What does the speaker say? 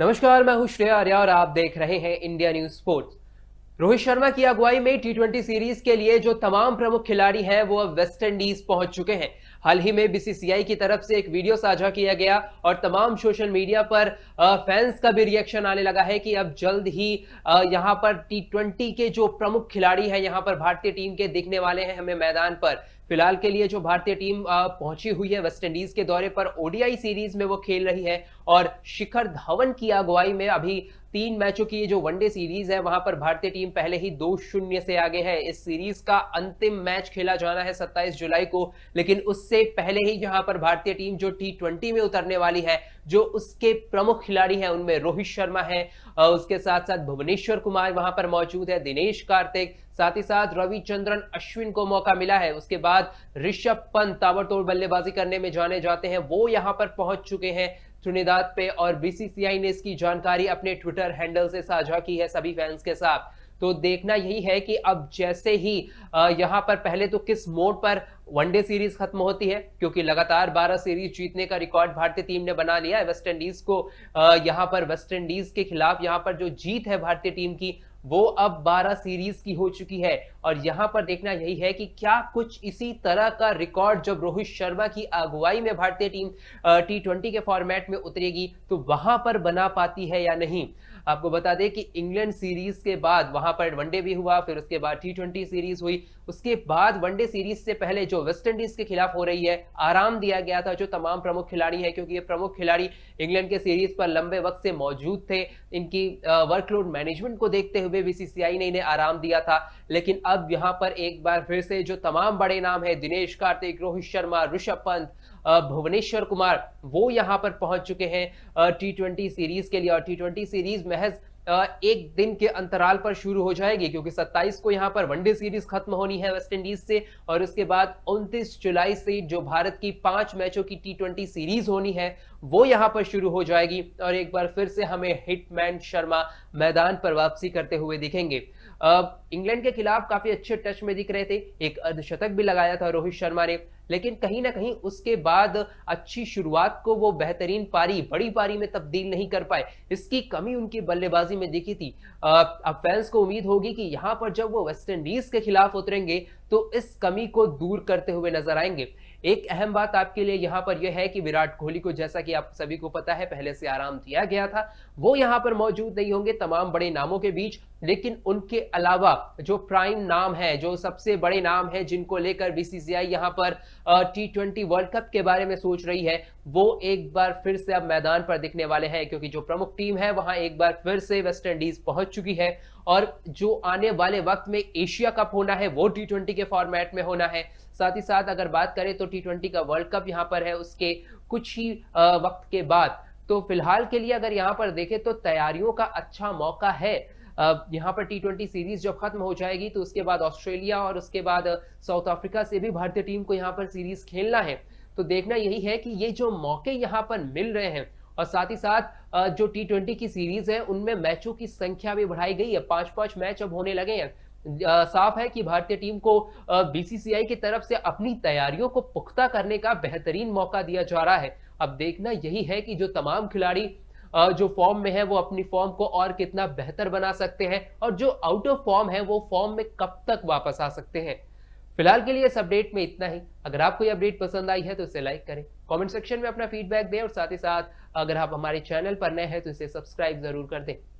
नमस्कार मैं हूं श्रेया आर्या और आप देख रहे हैं India news sports Rohit Sharma की अगुवाई में टी सीरीज के लिए जो तमाम प्रमुख खिलाड़ी हैं वो अब वेस्ट इंडीज पहुंच चुके हैं हाल ही में बीसीसीआई की तरफ से एक वीडियो साझा किया गया और तमाम सोशल मीडिया पर फैंस का भी रिएक्शन आने लगा है कि अब जल्द ही यहाँ पर टी ट्वेंटी के जो प्रमुख खिलाड़ी है यहाँ पर भारतीय टीम के दिखने वाले हैं हमें मैदान पर फिलहाल के लिए जो भारतीय टीम पहुंची हुई है वेस्टइंडीज के दौरे पर ओडीआई सीरीज में वो खेल रही है और शिखर धवन की अगुवाई में अभी तीन मैचों की ये जो वनडे सीरीज है वहां पर भारतीय टीम पहले ही दो शून्य से आगे है इस सीरीज का अंतिम मैच खेला जाना है 27 जुलाई को लेकिन उससे से पहले ही जहां पर भारतीय टीम जो टी ट्वेंटी में उतरने वाली है जो उसके प्रमुख खिलाड़ी हैं उनमें रोहित शर्मा है उसके साथ साथ भुवनेश्वर कुमार वहां पर मौजूद है दिनेश कार्तिक साथ ही साथ रविचंद्रन अश्विन को मौका मिला है उसके बाद ऋषभ पंत ताबड़तोड़ बल्लेबाजी करने में जाने जाते हैं वो यहां पर पहुंच चुके हैं त्रिनिदाद पे और बीसीसीआई ने इसकी जानकारी अपने ट्विटर हैंडल से साझा की है सभी फैंस के साथ तो देखना यही है कि अब जैसे ही यहां पर पहले तो किस मोड पर वनडे सीरीज खत्म होती है क्योंकि लगातार 12 सीरीज जीतने का रिकॉर्ड भारतीय टीम ने बना लिया है वेस्ट इंडीज को यहाँ पर वेस्ट इंडीज के खिलाफ यहां पर जो जीत है भारतीय टीम की वो अब 12 सीरीज की हो चुकी है और यहां पर देखना यही है कि क्या कुछ इसी तरह का रिकॉर्ड जब रोहित शर्मा की अगुवाई में भारतीय टीम टी ट्वेंटी के फॉर्मेट में उतरेगी तो वहां पर बना पाती है या नहीं आपको बता दें कि इंग्लैंड सीरीज के बाद वहां पर वनडे भी हुआ फिर उसके बाद टी ट्वेंटी सीरीज हुई उसके बाद वनडे सीरीज से पहले जो वेस्ट इंडीज के खिलाफ हो रही है आराम दिया गया था जो तमाम प्रमुख खिलाड़ी है क्योंकि ये प्रमुख खिलाड़ी इंग्लैंड के सीरीज पर लंबे वक्त से मौजूद थे इनकी वर्कलोड मैनेजमेंट को देखते हुए बीसीसीआई ने इन्हें आराम दिया था लेकिन अब यहां पर एक बार फिर से जो तमाम बड़े नाम है दिनेश कार्तिक रोहित शर्मा ऋषभ पंत भुवनेश्वर कुमार वो यहां पर पहुंच चुके हैं टी ट्वेंटी सीरीज के लिए और टी ट्वेंटी सीरीज महज एक दिन के अंतराल पर शुरू हो जाएगी क्योंकि 27 को यहाँ पर वनडे सीरीज खत्म होनी है वेस्टइंडीज से और उसके बाद 29 जुलाई से जो भारत की पांच मैचों की टी ट्वेंटी सीरीज होनी है वो यहां पर शुरू हो जाएगी और एक बार फिर से हमें हिटमैन शर्मा मैदान पर वापसी करते हुए दिखेंगे इंग्लैंड के खिलाफ काफी अच्छे टच में दिख रहे थे एक अर्धशतक भी लगाया था रोहित शर्मा ने लेकिन कहीं ना कहीं उसके बाद अच्छी शुरुआत को वो बेहतरीन पारी बड़ी पारी में तब्दील नहीं कर पाए इसकी कमी उनकी बल्लेबाजी में दिखी थी अब फैंस को उम्मीद होगी कि यहां पर जब वो वेस्ट इंडीज के खिलाफ उतरेंगे तो इस कमी को दूर करते हुए नजर आएंगे एक अहम बात आपके लिए यहाँ पर यह है कि विराट कोहली को जैसा कि आप सभी को पता है पहले से आराम दिया गया था वो यहां पर मौजूद नहीं होंगे तमाम बड़े नामों के बीच लेकिन उनके अलावा जो प्राइम नाम है जो सबसे बड़े नाम है जिनको लेकर बीसीसीआई यहाँ पर टी ट्वेंटी वर्ल्ड कप के बारे में सोच रही है वो एक बार फिर से अब मैदान पर दिखने वाले हैं क्योंकि जो प्रमुख टीम है वहां एक बार फिर से वेस्ट इंडीज पहुंच चुकी है और जो आने वाले वक्त में एशिया कप होना है वो टी ट्वेंटी के फॉर्मेट में होना है साथ ही साथ अगर बात करें तो टी ट्वेंटी का वर्ल्ड कप यहाँ पर है उसके कुछ ही वक्त के बाद तो फिलहाल के लिए अगर यहाँ पर देखें तो तैयारियों का अच्छा मौका है यहाँ पर टी ट्वेंटी सीरीज जब खत्म हो जाएगी तो उसके बाद ऑस्ट्रेलिया और उसके बाद साउथ अफ्रीका से भी भारतीय टीम को यहाँ पर सीरीज खेलना है तो देखना यही है कि ये जो मौके यहाँ पर मिल रहे हैं और साथ ही साथ जो टी ट्वेंटी की सीरीज है उनमें मैचों की संख्या भी बढ़ाई गई है पांच पांच मैच अब होने लगे हैं साफ है कि भारतीय टीम को बीसीसीआई की तरफ से अपनी तैयारियों को पुख्ता करने का बेहतरीन मौका दिया जा रहा है अब देखना यही है कि जो तमाम खिलाड़ी जो फॉर्म में है वो अपनी फॉर्म को और कितना बेहतर बना सकते हैं और जो आउट ऑफ फॉर्म है वो फॉर्म में कब तक वापस आ सकते हैं फिलहाल के लिए इस अपडेट में इतना ही अगर आपको ये अपडेट पसंद आई है तो इसे लाइक करें कमेंट सेक्शन में अपना फीडबैक दें और साथ ही साथ अगर आप हमारे चैनल पर नए हैं तो इसे सब्सक्राइब जरूर कर दें